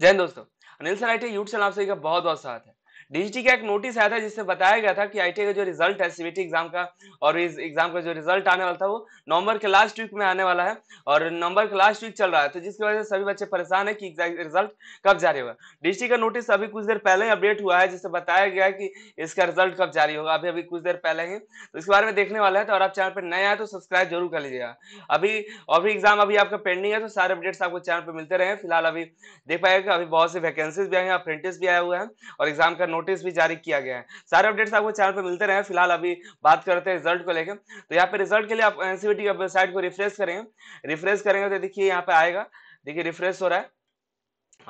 जय दोस्तों Anil T YouTube channel आप सभी का बहुत बहुत स्वागत है डीजीटी का एक नोटिस आया था जिससे बताया गया था कि आई का जो रिजल्ट है सीबीटी एग्जाम का और इस एग्जाम का जो रिजल्ट आने वाला था वो नवंबर के लास्ट वीक में आने वाला है और नवंबर के लास्ट वीक चल रहा है तो जिसकी वजह से सभी बच्चे परेशान है कि रिजल्ट कब जारी होगा डीजीटी का नोटिस अभी कुछ देर पहले ही अपडेट हुआ है जिससे बताया गया है कि इसका रिजल्ट कब जारी होगा अभी अभी कुछ देर पहले ही तो इसके बारे में देखने वाला है तो आप चैनल पर नए आए तो सब्सक्राइब जरूर कर लीजिएगा अभी और एग्जाम अभी आपका पेंडिंग है तो सारे अपडेट्स आपको चैनल पर मिलते रहे फिलहाल अभी देख पाएगा अभी बहुत सी वैकेंसीज भी आई हैं अप्रेंटिस भी आया हुआ है और एग्जाम का नोटिस भी जारी किया गया है सारे अपडेट्स आपको चैनल पर मिलते रहे फिलहाल अभी बात करते हैं रिजल्ट को लेकर तो यहाँ पे रिजल्ट के लिए आप एनसीबीटी वेबसाइट को रिफ्रेश करेंगे रिफ्रेश करेंगे तो देखिए यहाँ पे आएगा देखिए रिफ्रेश हो रहा है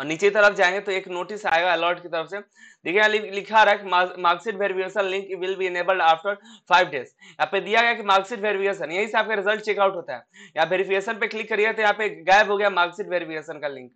और नीचे तरफ जाएंगे तो एक नोटिस आएगा अलर्ट की तरफ से देखिए यहाँ लिखा रहा है कि marksheet verification link will be enabled after five days यहाँ पे दिया गया कि मार्कशीट वेरिफिकेशन यही से आपका रिजल्ट चेकआउट होता है यहाँ वेरिफिकेशन पे क्लिक करिए तो यहाँ पे गायब हो गया मार्कशीट वेरिफिकेशन का लिंक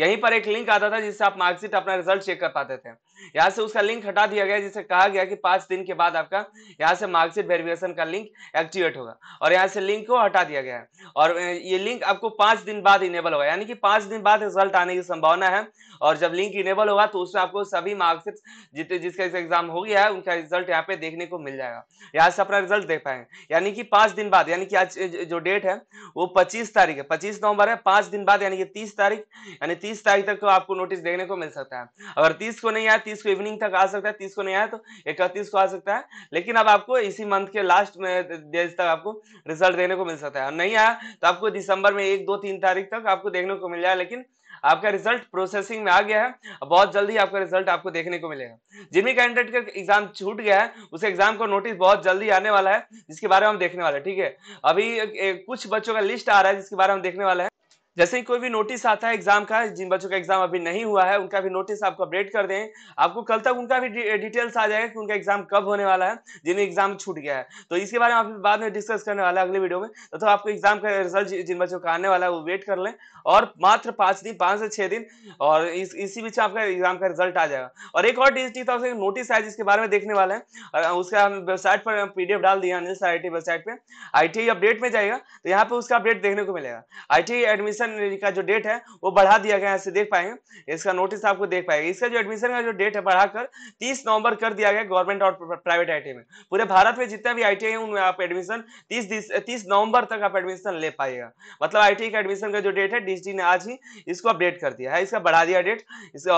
यहीं पर एक लिंक आता था जिससे आप मार्कशीट अपना रिजल्ट चेक कर पाते थे यहाँ से उसका लिंक हटा दिया गया जिसे कहा गया कि पांच दिन के बाद आपका यहाँ से मार्कशीट वेरिफिकेशन का लिंक एक्टिवेट होगा और यहाँ से लिंक को हटा दिया गया है और ये लिंक आपको पांच दिन बाद इनेबल होगा यानी कि पांच दिन बाद रिजल्ट आने की संभावना है और जब लिंक इनेबल होगा तो उसमें आपको सभी मार्कशीट जितने जिसका एग्जाम हो गया है उनका रिजल्ट यहाँ पे देखने को मिल जाएगा यहाँ से अपना रिजल्ट देख पाएंगे यानी कि पांच दिन बाद यानी कि आज जो डेट है वो पच्चीस तारीख है पच्चीस नवंबर है पांच दिन बाद यानी कि तीस तारीख यानी तीस तारीख तक को तो आपको नोटिस देखने को मिल सकता है अगर तीस को नहीं आया तीस को इवनिंग तक आ सकता है तीस को नहीं आया तो इकतीस को आ सकता है लेकिन अब आपको इसी मंथ के लास्ट में डेज तक आपको रिजल्ट देने को मिल सकता है और नहीं आया तो आपको दिसंबर में एक दो तीन तारीख तक आपको देखने को मिल जाए लेकिन आपका रिजल्ट प्रोसेसिंग में आ गया है बहुत जल्दी आपका रिजल्ट आपको देखने को मिलेगा जिमी कैंडिडेट का एग्जाम छूट गया है उस एग्जाम का नोटिस बहुत जल्दी आने वाला है जिसके बारे में हम देखने वाले हैं ठीक है अभी कुछ बच्चों का लिस्ट आ रहा है जिसके बारे में हम देखने वाले हैं जैसे ही कोई भी नोटिस आता है एग्जाम का जिन बच्चों का एग्जाम अभी नहीं हुआ है उनका भी नोटिस आपको अपडेट कर दें आपको कल तक उनका भी डिटेल्स आ जाएगा कि उनका एग्जाम कब होने वाला है जिन्हें एग्जाम छूट गया है तो इसके बारे में आप बाद में डिस्कस करने वाला है अगले वीडियो में तो, तो आपको एग्जाम का रिजल्ट जिन बच्चों का आने वाला है वो वेट कर लें और मात्र पाँच दिन पाँच से छः दिन और इस, इसी बीच आपका एग्जाम का रिजल्ट आ जाएगा और एक और डिजिटल नोटिस आया जिसके बारे में देखने वाला है उसका हम वेबसाइट पर पी डाल दिया अनिल वेबसाइट पर आई अपडेट में जाएगा तो यहाँ पर उसका अपडेट देखने को मिलेगा आई एडमिशन एडमिशन का जो डेट है वो बढ़ा दिया गया है इसे देख पाएंगे इसका नोटिस आपको देख पाएगा इसका जो एडमिशन का जो डेट है बढ़ाकर तीस नवंबर कर दिया गया गवर्नमेंट और प्राइवेट आई में पूरे भारत में जितना भी आई टी उनमें आप एडमिशन तीस तीस नवंबर तक आप एडमिशन ले पाएगा मतलब आई का एडमिशन का जो डेट है डी ने आज ही इसको अपडेट कर दिया है इसका बढ़ा दिया डेट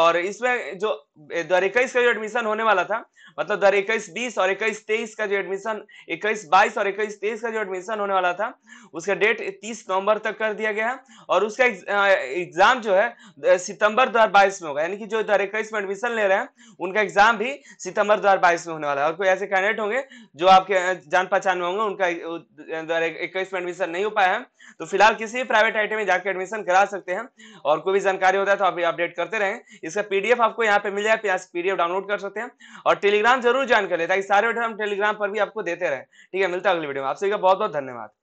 और इसमें जो दो का जो एडमिशन होने वाला था मतलब दो इक्कीस बीस और इक्कीस तेईस का जो एडमिशन इक्कीस बाईस और इक्कीस तेईस का जो एडमिशन होने वाला था उसका डेट तीस नवंबर तक कर दिया गया है और और उसका एग्जाम जो है सितंबर 2022 में होगा यानी कि जो 2021 में एडमिशन ले रहे हैं उनका एग्जाम भी सितंबर 2022 में होने वाला है और कोई ऐसे कैंडिडेट होंगे जो आपके जान पहचान में होंगे उनका इक्कीस में एडमिशन नहीं हो पाया है तो फिलहाल किसी भी प्राइवेट आई में जाकर एडमिशन करा सकते हैं और कोई भी जानकारी होता है तो आप अपडेट करते रहें इसका पीडीएफ आपको यहाँ पे मिल जाए यहाँ से पीडीएफ डाउनलोड कर सकते हैं और टेलीग्राम जरूर ज्वाइन कर ले ताकि सारे वीडियो हम टेलीग्राम पर भी आपको देते रहे ठीक है मिलता है अगली वीडियो में आप सभी का बहुत बहुत धन्यवाद